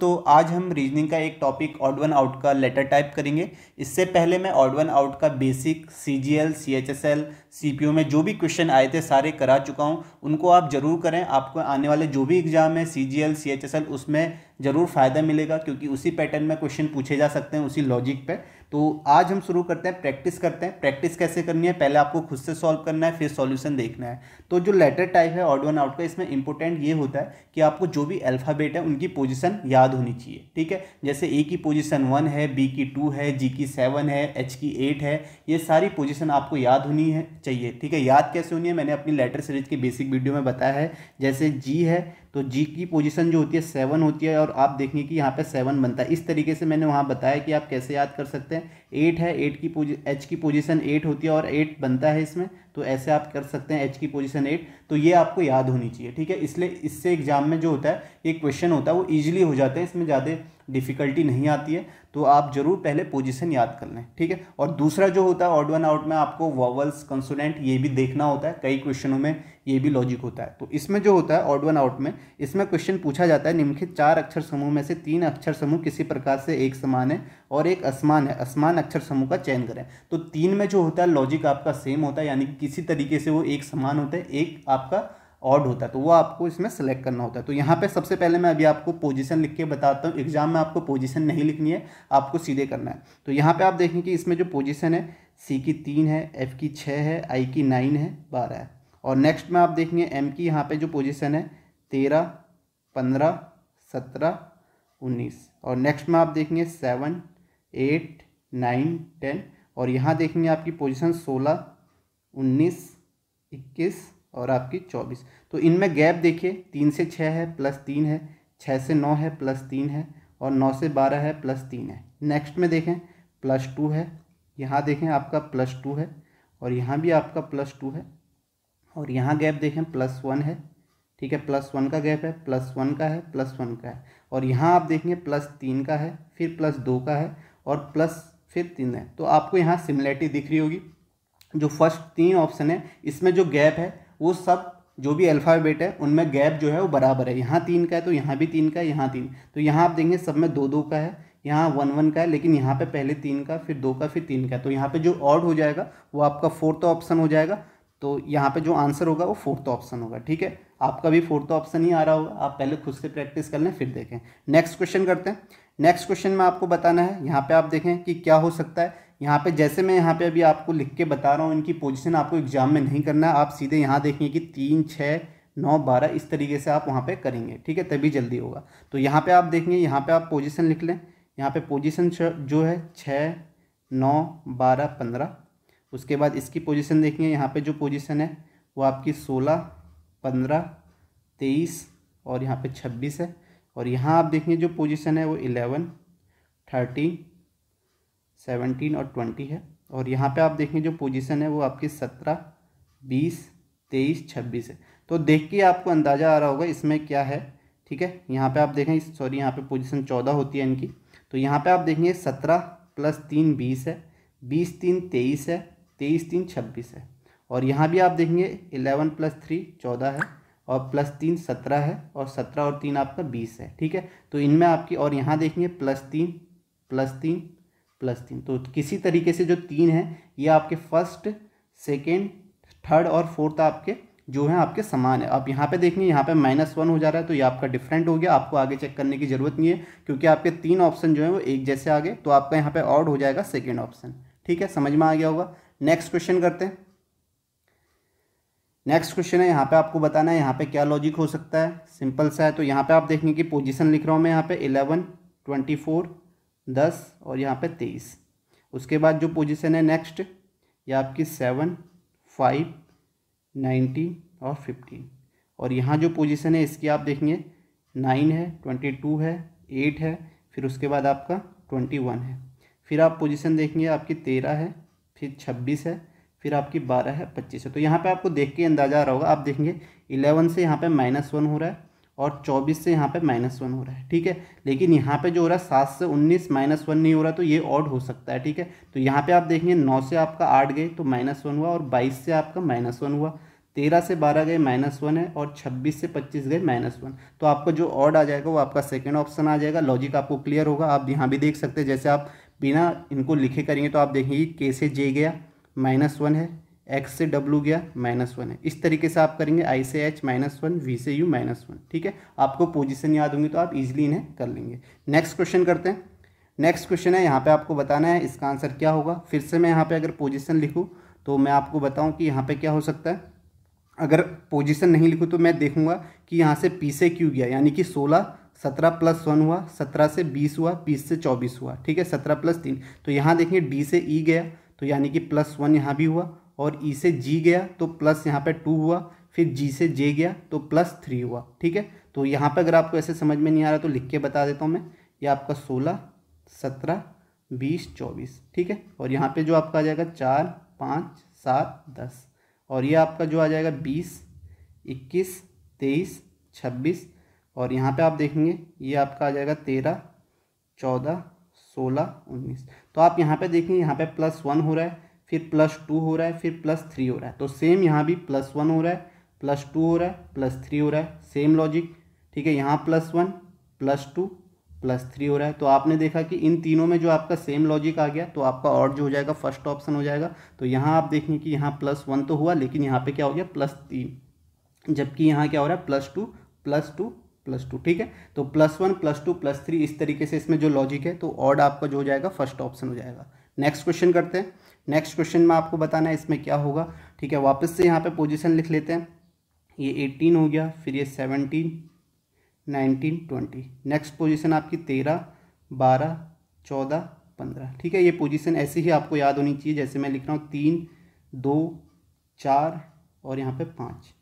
दोस्तों आज हम रीजनिंग का एक टॉपिक ऑड वन आउट का लेटर टाइप करेंगे इससे पहले मैं ऑड वन आउट का basic C G L C H S L C P O में जो भी क्वेश्चन आए थे सारे करा चुका हूँ उनको आप ज़रूर करें आपको आने वाले जो भी एग्ज़ाम है C G L C H S L उसमें ज़रूर फ़ायदा मिलेगा क्योंकि उसी पैटर्न में क्वेश्चन पूछे जा सकते हैं उसी लॉजिक पे तो आज हम शुरू करते हैं प्रैक्टिस करते हैं प्रैक्टिस कैसे करनी है पहले आपको खुद से सॉल्व करना है फिर सॉल्यूशन देखना है तो जो लेटर टाइप है ऑड वन आउट का इसमें इंपॉर्टेंट ये होता है कि आपको जो भी अल्फ़ाबेट है उनकी पोजिशन याद होनी चाहिए ठीक है जैसे ए की पोजिशन वन है बी की टू है जी की सेवन है एच की एट है ये सारी पोजिशन आपको याद होनी है चाहिए ठीक है याद कैसे होनी है मैंने अपनी लेटर सीरीज की बेसिक वीडियो में बताया है जैसे जी है तो जी की पोजीशन जो होती है सेवन होती है और आप देखेंगे कि यहाँ पे सेवन बनता है इस तरीके से मैंने वहाँ बताया कि आप कैसे याद कर सकते हैं एट है एट की पोजी एच की पोजीशन एट होती है और एट बनता है इसमें तो ऐसे आप कर सकते हैं एच की पोजीशन एट तो ये आपको याद होनी चाहिए ठीक है इसलिए इससे एग्जाम में जो होता है ये क्वेश्चन होता है वो ईजिली हो जाते हैं इसमें ज़्यादा डिफ़िकल्टी नहीं आती है तो आप ज़रूर पहले पोजिशन याद कर लें ठीक है और दूसरा जो होता है ऑड वन आउट में आपको वॉवल्स कंसोनेंट ये भी देखना होता है कई क्वेश्चनों में ये भी लॉजिक होता है तो इसमें जो होता है ऑड वन आउट में इसमें क्वेश्चन पूछा जाता है निम्नलिखित चार अक्षर समूह में से तीन अक्षर समूह किसी प्रकार से एक समान है और एक असमान है असमान अक्षर समूह का चयन करें तो तीन में जो होता है लॉजिक आपका सेम होता है यानी कि किसी तरीके से वो एक समान होता है एक आपका ऑड होता है तो वो आपको इसमें सेलेक्ट करना होता है तो यहाँ पे सबसे पहले मैं अभी आपको पोजीशन लिख के बताता हूँ एग्जाम में आपको पोजीशन नहीं लिखनी है आपको सीधे करना है तो यहाँ पे आप देखें कि इसमें जो पोजीशन है सी की तीन है एफ की छः है आई की नाइन है बारह है और नेक्स्ट में आप देखेंगे एम की यहाँ पर जो पोजिशन है तेरह पंद्रह सत्रह उन्नीस और नेक्स्ट में आप देखेंगे सेवन एट नाइन टेन और यहाँ देखेंगे आपकी पोजिशन सोलह उन्नीस इक्कीस और आपकी चौबीस तो इनमें गैप देखिए तीन से छः है प्लस तीन है छः से नौ है प्लस तीन है और नौ से बारह है प्लस तीन है नेक्स्ट में देखें प्लस टू है यहाँ देखें आपका प्लस टू है और यहाँ भी आपका प्लस टू है और यहाँ गैप देखें प्लस वन है ठीक है प्लस वन का गैप है प्लस वन का है प्लस वन का है और यहाँ आप देखेंगे प्लस तीन का है फिर प्लस दो का है और प्लस फिर तीन है तो आपको यहाँ सिमिलरिटी दिख रही होगी जो फर्स्ट तीन ऑप्शन है इसमें जो गैप है वो सब जो भी अल्फ़ाबेट है उनमें गैप जो है वो बराबर है यहाँ तीन का है तो यहाँ भी तीन का है यहाँ तीन तो यहाँ आप देखेंगे सब में दो दो का है यहाँ वन वन का है लेकिन यहाँ पे पहले तीन का फिर दो का फिर तीन का तो यहाँ पे जो ऑड हो जाएगा वो आपका फोर्थ ऑप्शन हो जाएगा तो यहाँ पे जो आंसर होगा वो फोर्थ ऑप्शन होगा ठीक है आपका भी फोर्थ ऑप्शन ही आ रहा होगा आप पहले खुद से प्रैक्टिस कर लें फिर देखें नेक्स्ट क्वेश्चन करते हैं नेक्स्ट क्वेश्चन में आपको बताना है यहाँ पर आप देखें कि क्या हो सकता है यहाँ पे जैसे मैं यहाँ पे अभी आपको लिख के बता रहा हूँ इनकी पोजीशन आपको एग्जाम में नहीं करना है आप सीधे यहाँ देखेंगे कि तीन छः नौ बारह इस तरीके से आप वहाँ पे करेंगे ठीक है तभी जल्दी होगा तो यहाँ पे आप देखेंगे यहाँ पे आप पोजीशन लिख लें यहाँ पे पोजीशन जो है छः नौ बारह पंद्रह उसके बाद इसकी पोजिशन देखेंगे यहाँ पर जो पोजिशन है वो आपकी सोलह पंद्रह तेईस और यहाँ पर छब्बीस है और यहाँ आप देखेंगे जो पोजिशन है वो इलेवन थर्टीन सेवनटीन और ट्वेंटी है और यहाँ पे आप देखें जो पोजीशन है वो आपकी सत्रह बीस तेईस छब्बीस है तो देख के आपको अंदाज़ा आ रहा होगा इसमें क्या है ठीक है यहाँ पे आप देखें सॉरी यहाँ पे पोजीशन चौदह होती है इनकी तो यहाँ पे आप देखेंगे सत्रह प्लस तीन बीस है बीस तीन तेईस है तेईस तीन छब्बीस है और यहाँ भी आप देखेंगे इलेवन प्लस थ्री चौदह है और प्लस तीन सत्रह है और सत्रह और तीन आपका बीस है ठीक है तो इनमें आपकी और यहाँ देखेंगे प्लस तीन प्लस तीन प्लस तीन तो किसी तरीके से जो तीन है ये आपके फर्स्ट सेकेंड थर्ड और फोर्थ आपके जो है आपके समान है आप यहाँ पे देखेंगे यहाँ पे माइनस वन हो जा रहा है तो ये आपका डिफरेंट हो गया आपको आगे चेक करने की ज़रूरत नहीं है क्योंकि आपके तीन ऑप्शन जो है वो एक जैसे आगे तो आपका यहाँ पे ऑड हो जाएगा सेकेंड ऑप्शन ठीक है समझ में आ गया होगा नेक्स्ट क्वेश्चन करते हैं नेक्स्ट क्वेश्चन है यहाँ पे आपको बताना है यहाँ पे क्या लॉजिक हो सकता है सिंपल सा है तो यहाँ पे आप देखेंगे कि पोजिशन लिख रहा हूँ मैं यहाँ पे इलेवन ट्वेंटी फोर दस और यहाँ पे तेईस उसके बाद जो पोजीशन है नेक्स्ट ये आपकी सेवन फाइव नाइन्टीन और फिफ्टीन और यहाँ जो पोजीशन है इसकी आप देखेंगे नाइन है ट्वेंटी टू है एट है फिर उसके बाद आपका ट्वेंटी वन है फिर आप पोजीशन देखेंगे आपकी तेरह है फिर छब्बीस है फिर आपकी बारह है पच्चीस है तो यहाँ पर आपको देख के अंदाज़ा आ रहा होगा आप देखेंगे इलेवन से यहाँ पर माइनस वन हो रहा है और 24 से यहाँ पे माइनस वन हो रहा है ठीक है लेकिन यहाँ पे जो हो रहा है सात से 19 माइनस वन नहीं हो रहा तो ये ऑड हो सकता है ठीक है तो यहाँ पे आप देखेंगे 9 से आपका 8 गए तो माइनस वन हुआ और 22 से आपका माइनस वन हुआ 13 से 12 गए माइनस वन है और 26 से 25 गए माइनस वन तो आपका जो ऑड आ जाएगा वो आपका सेकेंड ऑप्शन आ जाएगा लॉजिक आपको क्लियर होगा आप यहाँ भी देख सकते हैं जैसे आप बिना इनको लिखे करेंगे तो आप देखेंगे के से जे गया माइनस वन है एक्स से डब्ल्यू गया माइनस वन है इस तरीके से आप करेंगे आई से एच माइनस वन वी से यू माइनस वन ठीक है आपको पोजीशन याद होंगी तो आप इजीली इन्हें कर लेंगे नेक्स्ट क्वेश्चन करते हैं नेक्स्ट क्वेश्चन है यहाँ पे आपको बताना है इसका आंसर क्या होगा फिर से मैं यहाँ पे अगर पोजीशन लिखूँ तो मैं आपको बताऊँ कि यहाँ पे क्या हो सकता है अगर पोजिशन नहीं लिखूँ तो मैं देखूँगा कि यहाँ से पी से क्यू गया यानी कि सोलह सत्रह प्लस वन हुआ सत्रह से बीस हुआ बीस से चौबीस हुआ ठीक है सत्रह प्लस तीन तो यहाँ देखेंगे डी से ई e गया तो यानी कि प्लस वन यहाँ भी हुआ और ई e से जी गया तो प्लस यहाँ पे टू हुआ फिर जी से जे गया तो प्लस थ्री हुआ ठीक है तो यहाँ पे अगर आपको ऐसे समझ में नहीं आ रहा तो लिख के बता देता हूँ मैं ये आपका सोलह सत्रह बीस चौबीस ठीक है और यहाँ पे जो आपका आ जाएगा चार पाँच सात दस और ये आपका जो आ जाएगा बीस इक्कीस तेईस छब्बीस और यहाँ पर आप देखेंगे ये आपका आ जाएगा तेरह चौदह सोलह उन्नीस तो आप यहाँ पे देखेंगे यहाँ पे प्लस वन हो रहा है फिर प्लस टू हो रहा है फिर प्लस थ्री हो रहा है तो सेम यहाँ भी प्लस वन हो रहा है प्लस टू हो रहा है प्लस थ्री हो रहा है सेम लॉजिक ठीक है यहाँ plus one plus two plus three हो रहा है तो आपने देखा कि इन तीनों में जो आपका सेम लॉजिक आ गया तो आपका ऑर्ड जो हो जाएगा फर्स्ट ऑप्शन हो जाएगा तो यहाँ आप देखेंगे कि यहाँ प्लस वन तो हुआ लेकिन यहाँ पे क्या हो गया प्लस तीन जबकि यहाँ क्या हो रहा है plus two plus two plus two ठीक है तो plus one plus two plus three इस तरीके से इसमें जो लॉजिक है तो ऑर्ड आपका जो हो जाएगा फर्स्ट ऑप्शन हो जाएगा नेक्स्ट क्वेश्चन करते हैं नेक्स्ट क्वेश्चन में आपको बताना है इसमें क्या होगा ठीक है वापस से यहाँ पे पोजीशन लिख लेते हैं ये एटीन हो गया फिर ये seventeen nineteen twenty next position आपकी तेरह बारह चौदह पंद्रह ठीक है ये पोजीशन ऐसी ही आपको याद होनी चाहिए जैसे मैं लिख रहा हूँ तीन दो चार और यहाँ पर पाँच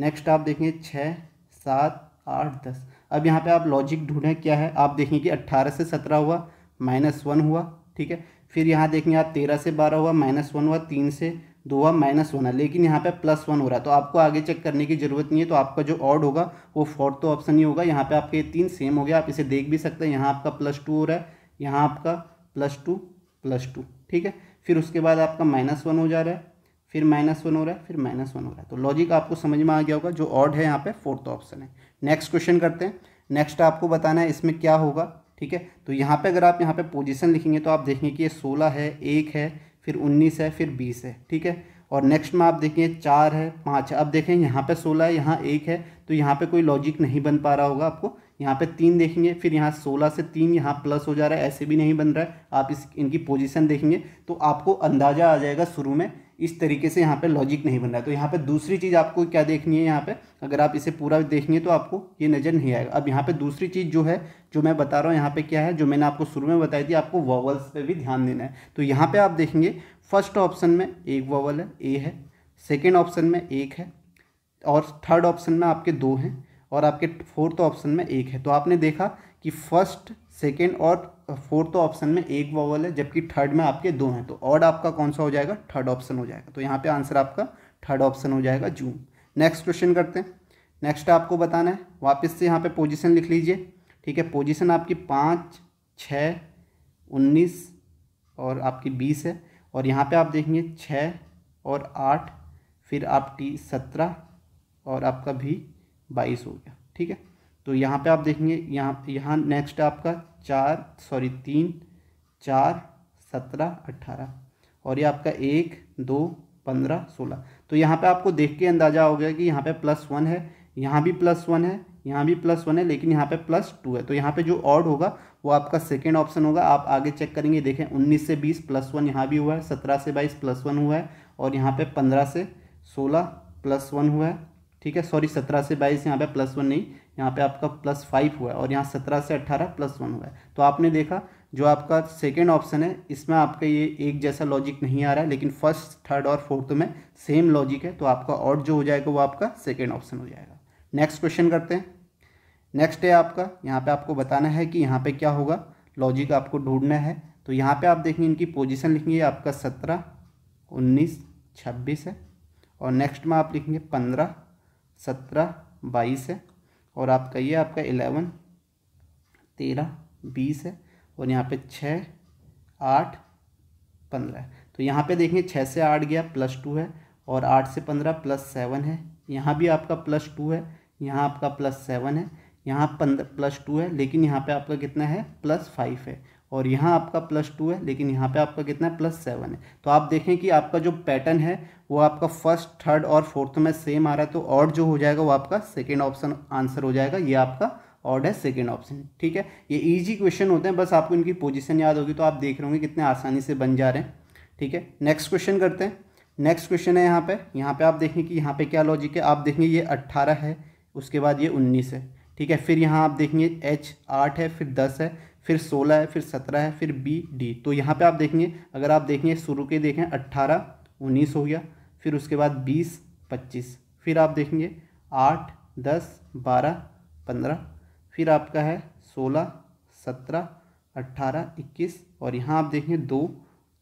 नेक्स्ट आप देखेंगे छः सात आठ दस अब यहाँ पे आप लॉजिक ढूंढें क्या है आप देखेंगे कि अट्ठारह से सत्रह हुआ माइनस वन हुआ ठीक है फिर यहाँ देखेंगे आप तेरह से बारह हुआ माइनस वन हुआ तीन से दो हुआ माइनस वन है लेकिन यहाँ पे प्लस वन हो रहा है तो आपको आगे चेक करने की जरूरत नहीं है तो आपका जो ऑड होगा वो फोर्थ तो ऑप्शन ही होगा यहाँ पे आपके तीन सेम हो गया आप इसे देख भी सकते हैं यहाँ आपका प्लस टू हो रहा है यहाँ आपका प्लस टू प्लस टू ठीक है फिर उसके बाद आपका माइनस वन हो जा रहा है फिर माइनस वन हो रहा है फिर माइनस वन हो रहा है तो लॉजिक आपको समझ में आ गया होगा जो ऑड है यहाँ पर फोर्थ ऑप्शन है नेक्स्ट क्वेश्चन करते हैं नेक्स्ट आपको बताना है इसमें क्या होगा ठीक है तो यहाँ पे अगर आप यहाँ पे पोजीशन लिखेंगे तो आप देखेंगे कि ये सोलह है एक है फिर उन्नीस है फिर बीस है ठीक है और नेक्स्ट में आप देखेंगे चार है पाँच है अब देखें यहाँ पे सोलह है यहाँ एक है तो यहाँ पे कोई लॉजिक नहीं बन पा रहा होगा आपको यहाँ पे तीन देखेंगे फिर यहाँ सोलह से तीन यहाँ प्लस हो जा रहा है ऐसे भी नहीं बन रहा है आप इस इनकी पोजिशन देखेंगे तो आपको अंदाज़ा आ जाएगा शुरू में इस तरीके से यहाँ पे लॉजिक नहीं बन रहा है तो यहाँ पे दूसरी चीज़ आपको क्या देखनी है यहाँ पे अगर आप इसे पूरा देखेंगे तो आपको ये नज़र नहीं आएगा अब यहाँ पे दूसरी चीज़ जो है जो मैं बता रहा हूँ यहाँ पे क्या है जो मैंने आपको शुरू में बताई थी आपको वॉवल्स पे भी ध्यान देना है तो यहाँ पर आप देखेंगे फर्स्ट ऑप्शन में एक वॉवल है ए है सेकेंड ऑप्शन में एक है और थर्ड ऑप्शन में आपके दो हैं और आपके फोर्थ ऑप्शन में एक है तो आपने देखा कि फर्स्ट सेकेंड और फोर्थ ऑप्शन में एक वॉवल है जबकि थर्ड में आपके दो हैं तो ऑड आपका कौन सा हो जाएगा थर्ड ऑप्शन हो जाएगा तो यहाँ पे आंसर आपका थर्ड ऑप्शन हो जाएगा जूम नेक्स्ट क्वेश्चन करते हैं नेक्स्ट आपको बताना है वापस से यहाँ पे पोजीशन लिख लीजिए ठीक है पोजीशन आपकी पाँच छ उन्नीस और आपकी बीस है और यहाँ पर आप देखेंगे छ और आठ फिर आपकी सत्रह और आपका भी बाईस हो गया ठीक है तो यहाँ पे आप देखेंगे यहाँ यहाँ नेक्स्ट है आपका चार सॉरी तीन चार सत्रह अट्ठारह और ये आपका एक दो पंद्रह सोलह तो यहाँ पे आपको देख के अंदाज़ा हो गया कि यहाँ पे प्लस वन है यहाँ भी प्लस वन है यहाँ भी प्लस वन है लेकिन यहाँ पे प्लस टू है तो यहाँ पे जो ऑड होगा वो आपका सेकेंड ऑप्शन होगा आप आगे चेक करेंगे देखें उन्नीस से बीस प्लस वन यहाँ भी हुआ है सत्रह से बाईस प्लस वन हुआ है और यहाँ पे पंद्रह से सोलह प्लस वन हुआ है ठीक है सॉरी सत्रह से बाईस यहाँ पे प्लस वन नहीं यहाँ पे आपका प्लस फाइव हुआ है और यहाँ सत्रह से अट्ठारह प्लस वन हुआ है तो आपने देखा जो आपका सेकेंड ऑप्शन है इसमें आपका ये एक जैसा लॉजिक नहीं आ रहा है लेकिन फर्स्ट थर्ड और फोर्थ में सेम लॉजिक है तो आपका और जो हो जाएगा वो आपका सेकेंड ऑप्शन हो जाएगा नेक्स्ट क्वेश्चन करते हैं नेक्स्ट है आपका यहाँ पे आपको बताना है कि यहाँ पे क्या होगा लॉजिक आपको ढूंढना है तो यहाँ पे आप देखेंगे इनकी पोजीशन लिखेंगे आपका सत्रह उन्नीस छब्बीस है और नेक्स्ट में आप लिखेंगे पंद्रह सत्रह बाईस है और आपका ये आपका इलेवन तेरह बीस है और यहाँ पे छः आठ पंद्रह तो यहाँ पे देखेंगे छः से आठ गया प्लस टू है और आठ से पंद्रह प्लस सेवन है यहाँ भी आपका प्लस टू है यहाँ आपका प्लस सेवन है यहाँ पंद्रह प्लस टू है लेकिन यहाँ पे आपका कितना है प्लस फाइव है और यहाँ आपका प्लस टू है लेकिन यहाँ पे आपका कितना है प्लस सेवन है तो आप देखें कि आपका जो पैटर्न है वो आपका फर्स्ट थर्ड और फोर्थ में सेम आ रहा है तो ऑड जो हो जाएगा वो आपका सेकेंड ऑप्शन आंसर हो जाएगा ये आपका ऑड है सेकेंड ऑप्शन ठीक है ये ईजी क्वेश्चन होते हैं बस आपको इनकी पोजिशन याद होगी तो आप देख रहे होंगे कितने आसानी से बन जा रहे हैं ठीक है नेक्स्ट क्वेश्चन करते हैं नेक्स्ट क्वेश्चन है यहाँ पे यहाँ पे आप देखें कि यहाँ पे क्या लॉजिक है आप देखेंगे ये अट्ठारह है उसके बाद ये उन्नीस है ठीक है फिर यहाँ आप देखेंगे एच आठ है फिर दस है फिर सोलह है फिर सत्रह है फिर बी डी तो यहाँ पे आप देखेंगे अगर आप देखेंगे शुरू के देखें अट्ठारह उन्नीस हो गया फिर उसके बाद बीस पच्चीस फिर आप देखेंगे आठ दस बारह पंद्रह फिर आपका है सोलह सत्रह अट्ठारह इक्कीस और यहाँ आप देखेंगे दो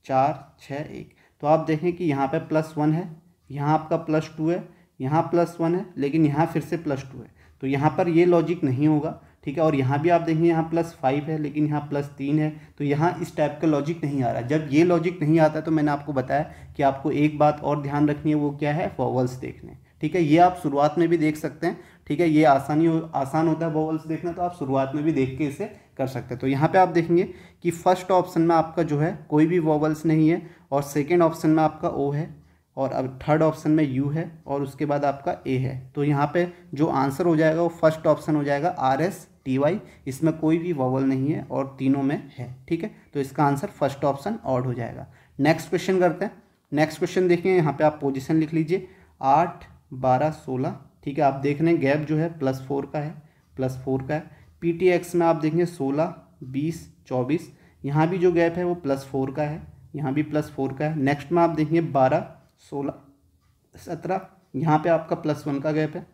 चार छः एक तो आप देखें कि यहाँ पे प्लस वन है यहाँ आपका प्लस टू है यहाँ प्लस वन है लेकिन यहाँ फिर से प्लस टू है तो यहाँ पर ये लॉजिक नहीं होगा ठीक है और यहाँ भी आप देखेंगे यहाँ प्लस फाइव है लेकिन यहाँ प्लस तीन है तो यहाँ इस टाइप का लॉजिक नहीं आ रहा जब ये लॉजिक नहीं आता तो मैंने आपको बताया कि आपको एक बात और ध्यान रखनी है वो क्या है वॉवल्स देखने ठीक है ये आप शुरुआत में भी देख सकते हैं ठीक है ये आसानी हो आसान होता है वॉवल्स देखना तो आप शुरुआत में भी देख के इसे कर सकते हैं तो यहाँ पर आप देखेंगे कि फर्स्ट ऑप्शन में आपका जो है कोई भी वॉवल्स नहीं है और सेकेंड ऑप्शन में आपका ओ है और अब थर्ड ऑप्शन में यू है और उसके बाद आपका ए है तो यहाँ पे जो आंसर हो जाएगा वो फर्स्ट ऑप्शन हो जाएगा आर एस टी वाई इसमें कोई भी वॉवल नहीं है और तीनों में है ठीक है तो इसका आंसर फर्स्ट ऑप्शन ऑड हो जाएगा नेक्स्ट क्वेश्चन करते हैं नेक्स्ट क्वेश्चन देखिए यहाँ पे आप पोजीशन लिख लीजिए आठ बारह सोलह ठीक है आप देख रहे हैं गैप जो है प्लस फोर का है प्लस फोर का है पी में आप देखेंगे सोलह बीस चौबीस यहाँ भी जो गैप है वो प्लस फोर का है यहाँ भी प्लस फोर का है नेक्स्ट में आप देखेंगे बारह सोलह सत्रह यहाँ पे आपका प्लस वन का गैप है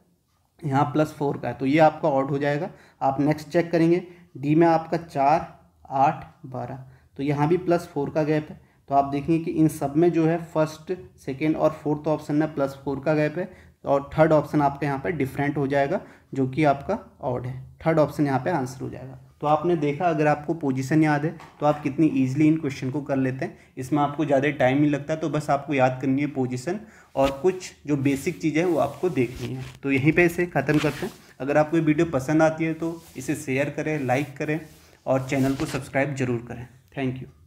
यहाँ प्लस फोर का है तो ये आपका ऑड हो जाएगा आप नेक्स्ट चेक करेंगे डी में आपका चार आठ बारह तो यहाँ भी प्लस फोर का गैप है तो आप देखेंगे कि इन सब में जो है फर्स्ट सेकेंड और फोर्थ ऑप्शन में प्लस फोर का गैप है और थर्ड ऑप्शन आपका यहाँ पर डिफरेंट हो जाएगा जो कि आपका ऑड है थर्ड ऑप्शन यहाँ पर आंसर हो जाएगा तो आपने देखा अगर आपको पोजीशन याद है तो आप कितनी ईजिली इन क्वेश्चन को कर लेते हैं इसमें आपको ज़्यादा टाइम नहीं लगता तो बस आपको याद करनी है पोजीशन और कुछ जो बेसिक चीज़ें हैं वो आपको देखनी है तो यहीं पे इसे ख़त्म करते हैं अगर आपको ये वीडियो पसंद आती है तो इसे शेयर करें लाइक करें और चैनल को सब्सक्राइब ज़रूर करें थैंक यू